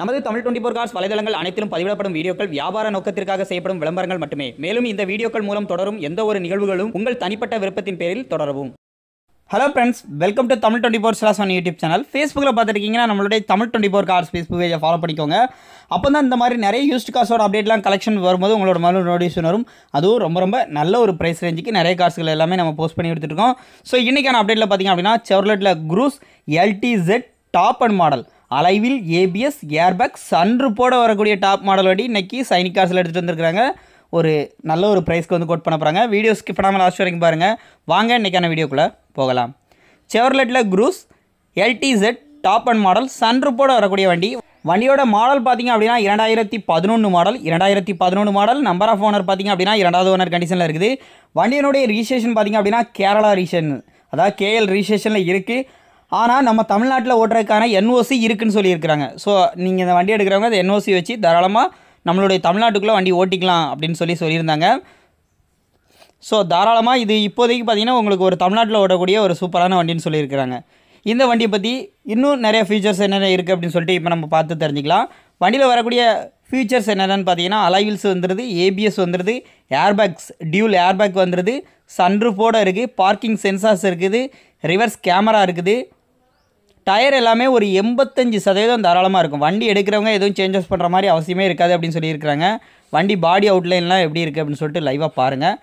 நமது Tamil twenty four cars வலைதளங்கள் அனைத்திலும் பதிவிடப்படும் வீடியோக்கள் வியாபார நோக்கத்திற்காக செய்யப்படும் விளம்பரங்கள் மட்டுமே மேலும் இந்த வீடியோக்கள் மூலம் தொடரும் எந்த ஒரு நிகழ்வுகளும் உங்கள் தனிப்பட்ட விருப்பத்தின் பேரில் தொடரவும் hello friends welcome to Tamil twenty four slash one YouTube channel ஃபேஸ்புக்கில் பார்த்துருக்கீங்கன்னா நம்மளுடைய Tamil twenty four cars Facebook பேஜை ஃபாலோ பண்ணிக்கோங்க அப்போ தான் இந்த மாதிரி நிறைய யூஸ்ட் கார்ஸோட அப்டேட்லாம் கலெக்ஷன் வரும்போது உங்களோட மறு நோட்டீஸ் வரும் அதுவும் ரொம்ப ரொம்ப நல்ல ஒரு ப்ரைஸ் ரேஞ்சுக்கு நிறைய கார்ஸ்கள் எல்லாமே நம்ம போஸ்ட் பண்ணி எடுத்துருக்கோம் ஸோ இன்றைக்கான அப்டேட்டில் பார்த்திங்க அப்படின்னா செவர்லெட்டில் Cruze LTZ top end model அலைவில் ஏபிஎஸ் ஏர்பேக் போட வரக்கூடிய டாப் மாடல் வண்டி இன்றைக்கி சைனிகாஸில் எடுத்துகிட்டு வந்திருக்கிறாங்க ஒரு நல்ல ஒரு ப்ரைஸ்க்கு வந்து கோட் பண்ண போகிறாங்க வீடியோ ஸ்கிப் பண்ணாமல் லாஸ்ட் வரைக்கும் பாருங்கள் வாங்க இன்றைக்கான வீடியோக்குள்ளே போகலாம் செவர்லெட்டில் Cruze LTZ top end model போட வரக்கூடிய வண்டி வண்டியோட மாடல் பார்த்திங்க அப்படின்னா இரண்டாயிரத்தி பதினொன்று மாடல் இரண்டாயிரத்தி பதினொன்று மாடல் நம்பர் ஆஃப் ஓனர் பார்த்திங்க அப்படின்னா இரண்டாவது ஓனர் கண்டிஷனில் இருக்குது வண்டியினுடைய ரிஜிஸ்ட்ரேஷன் பார்த்திங்க அப்படின்னா கேரளா ரீசன் அதாவது கேஎல் ரிஜிஸ்ட்ரேஷனில் இருக்குது ஆனால் நம்ம தமிழ்நாட்டில் ஓட்டுறதுக்கான என்ஓசி இருக்குதுன்னு சொல்லியிருக்கிறாங்க ஸோ நீங்கள் இந்த வண்டி எடுக்கிறவங்க அது என்ஓசி வச்சு தாராளமாக நம்மளுடைய தமிழ்நாட்டுக்குள்ளே வண்டி ஓட்டிக்கலாம் அப்படின்னு சொல்லி சொல்லியிருந்தாங்க ஸோ தாராளமாக இது இப்போதைக்கு பார்த்திங்கன்னா உங்களுக்கு ஒரு தமிழ்நாட்டில் ஓடக்கூடிய ஒரு சூப்பரான வண்டின்னு சொல்லியிருக்கிறாங்க இந்த வண்டியை பற்றி இன்னும் நிறைய ஃபீச்சர்ஸ் என்னென்ன இருக்குது அப்படின்னு சொல்லிட்டு இப்போ நம்ம பார்த்து தெரிஞ்சிக்கலாம் வண்டியில் வரக்கூடிய ஃபீச்சர்ஸ் என்னென்னு பார்த்தீங்கன்னா அலைவில்ஸ் வந்துடுது ஏபிஎஸ் வந்துடுது ஏர்பேக்ஸ் டியூல் ஏர்பேக் வந்துடுது சன்ரூஃபோடு இருக்குது பார்க்கிங் சென்சார்ஸ் இருக்குது ரிவர்ஸ் கேமரா இருக்குது டயர் எல்லாமே ஒரு எண்பத்தஞ்சு சதவீதம் தாராளமாக இருக்கும் வண்டி எடுக்கிறவங்க எதுவும் சேஞ்சஸ் பண்ணுற மாதிரி அவசியமே இருக்காது அப்படின்னு சொல்லியிருக்கிறாங்க வண்டி பாடி அவுட்லைன்லாம் எப்படி இருக்குது அப்படின்னு சொல்லிட்டு லைவாக பாருங்கள்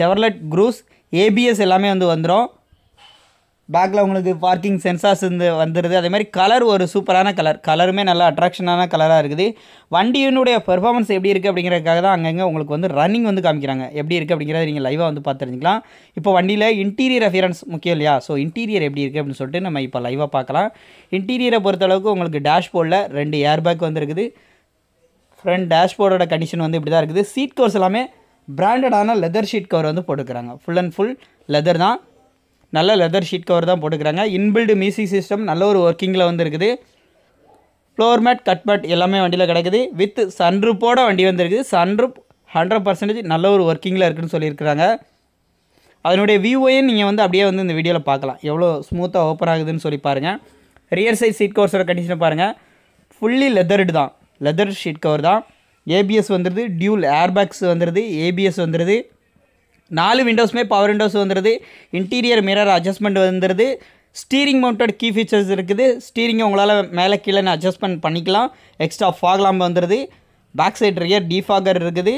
செவர்லெட் க்ரூஸ் ஏபிஎஸ் எல்லாமே வந்து வந்துடும் பேக்கில் உங்களுக்கு பார்க்கிங் சென்சார்ஸ் இருந்து வந்துடுது அதே மாதிரி கலர் ஒரு சூப்பரான கலர் கலருமே நல்ல அட்ராக்ஷனான கலராக இருக்குது வண்டியினுடைய பெர்ஃபார்மன்ஸ் எப்படி இருக்குது அப்படிங்கிறதுக்காக தான் அங்கங்கே உங்களுக்கு வந்து ரன்னிங் வந்து காமிக்கிறாங்க எப்படி இருக்குது அப்படிங்கிறத நீங்கள் லைவாக வந்து பார்த்துருந்துக்கலாம் இப்போ வண்டியில் இன்டீரியர் அஃபியரன்ஸ் முக்கியம் இல்லையா ஸோ இன்டீரியர் எப்படி இருக்குது அப்படின்னு சொல்லிட்டு நம்ம இப்போ லைவாக பார்க்கலாம் இன்டீரியரை பொறுத்தளவுக்கு உங்களுக்கு டேஷ்போர்டில் ரெண்டு ஏர் வந்து இருக்குது ஃப்ரண்ட் டேஷ்போர்டோட கண்டிஷன் வந்து இப்படி தான் இருக்குது சீட் கவர்ஸ் எல்லாமே பிராண்டடான லெதர் ஷீட் கவர் வந்து போட்டுக்கிறாங்க ஃபுல் அண்ட் ஃபுல் லெதர் தான் நல்ல லெதர் ஷீட் கவர் தான் போட்டுக்கிறாங்க இன்பில்டு மியூசிக் சிஸ்டம் நல்ல ஒரு ஒர்க்கிங்கில் வந்துருக்குது ஃப்ளோர் மேட் கட் மேட் எல்லாமே வண்டியில் கிடைக்குது வித் சன்ரூப்போட வண்டி வந்துருக்குது சன்ரூப் ஹண்ட்ரட் பர்சன்டேஜ் நல்ல ஒரு ஒர்க்கிங்கில் இருக்குதுன்னு சொல்லியிருக்கிறாங்க அதனுடைய வியூவையும் நீங்கள் வந்து அப்படியே வந்து இந்த வீடியோவில் பார்க்கலாம் எவ்வளோ ஸ்மூத்தாக ஓப்பன் ஆகுதுன்னு சொல்லி பாருங்கள் ரியர் சைஸ் சீட் கவர்ஸோட கண்டிஷனை பாருங்கள் ஃபுல்லி லெதர்டு தான் லெதர் ஷீட் கவர் தான் ஏபிஎஸ் வந்துடுது டியூல் ஏர்பேக்ஸ் வந்துடுது ஏபிஎஸ் வந்துடுது நாலு விண்டோஸுமே பவர் விண்டோஸ் வந்துடுது இன்டீரியர் மிரர் அட்ஜஸ்ட்மெண்ட் வந்துடுது ஸ்டீரிங் மவுண்டட் கீ ஃபீச்சர்ஸ் இருக்குது ஸ்டீரிங்கை உங்களால் மேலே கீழே அட்ஜஸ்ட்மெண்ட் பண்ணிக்கலாம் எக்ஸ்ட்ரா ஃபாக் லாம்ப் வந்துடுது பேக் சைட் ரியர் டிஃபாகர் இருக்குது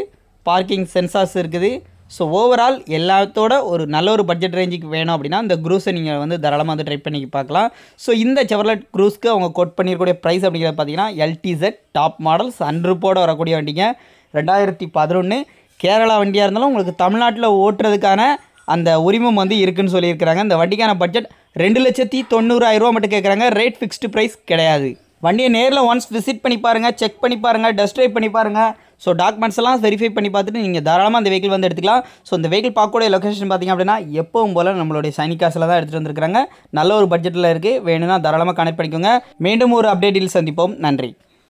பார்க்கிங் சென்சார்ஸ் இருக்குது ஸோ ஓவரால் எல்லாத்தோட ஒரு நல்ல ஒரு பட்ஜெட் ரேஞ்சுக்கு வேணும் அப்படின்னா இந்த க்ரூஸை நீங்கள் வந்து தாராளமாக வந்து ட்ரை பண்ணி பார்க்கலாம் ஸோ இந்த செவர்லட் க்ரூஸ்க்கு அவங்க கோட் பண்ணியிருக்கூடிய ப்ரைஸ் அப்படிங்கிறத பார்த்தீங்கன்னா எல்டிசெட் டாப் மாடல்ஸ் அன்றுப்போடு வரக்கூடிய வண்டிங்க ரெண்டாயிரத்தி பதினொன்று கேரளா வண்டியாக இருந்தாலும் உங்களுக்கு தமிழ்நாட்டில் ஓட்டுறதுக்கான அந்த உரிமம் வந்து இருக்குன்னு சொல்லியிருக்கிறாங்க இந்த வண்டிக்கான பட்ஜெட் ரெண்டு லட்சத்தி தொண்ணூறாயிரரூவா மட்டும் கேட்குறாங்க ரேட் ஃபிக்ஸ்டு ப்ரைஸ் கிடையாது வண்டியை நேரில் ஒன்ஸ் விசிட் பண்ணி பாருங்கள் செக் பண்ணி பாருங்கள் டஸ்ட் ட்ரைவ் பண்ணி பாருங்கள் ஸோ டாக்குமெண்ட்ஸ் எல்லாம் வெரிஃபை பண்ணி பார்த்துட்டு நீங்கள் தாராளமாக அந்த வெஹிக்கிள் வந்து எடுத்துக்கலாம் ஸோ இந்த வெஹிக்கிள் பார்க்கக்கூடிய லொக்கேஷன் பார்த்திங்க அப்படின்னா எப்பவும் போல் நம்மளுடைய காசில் தான் எடுத்துகிட்டு வந்துருக்காங்க நல்ல ஒரு பட்ஜெட்டில் இருக்குது வேணும்னா தாராளமாக கனெக்ட் பண்ணிக்கோங்க மீண்டும் ஒரு அப்டேட்டில் சந்திப்போம் நன்றி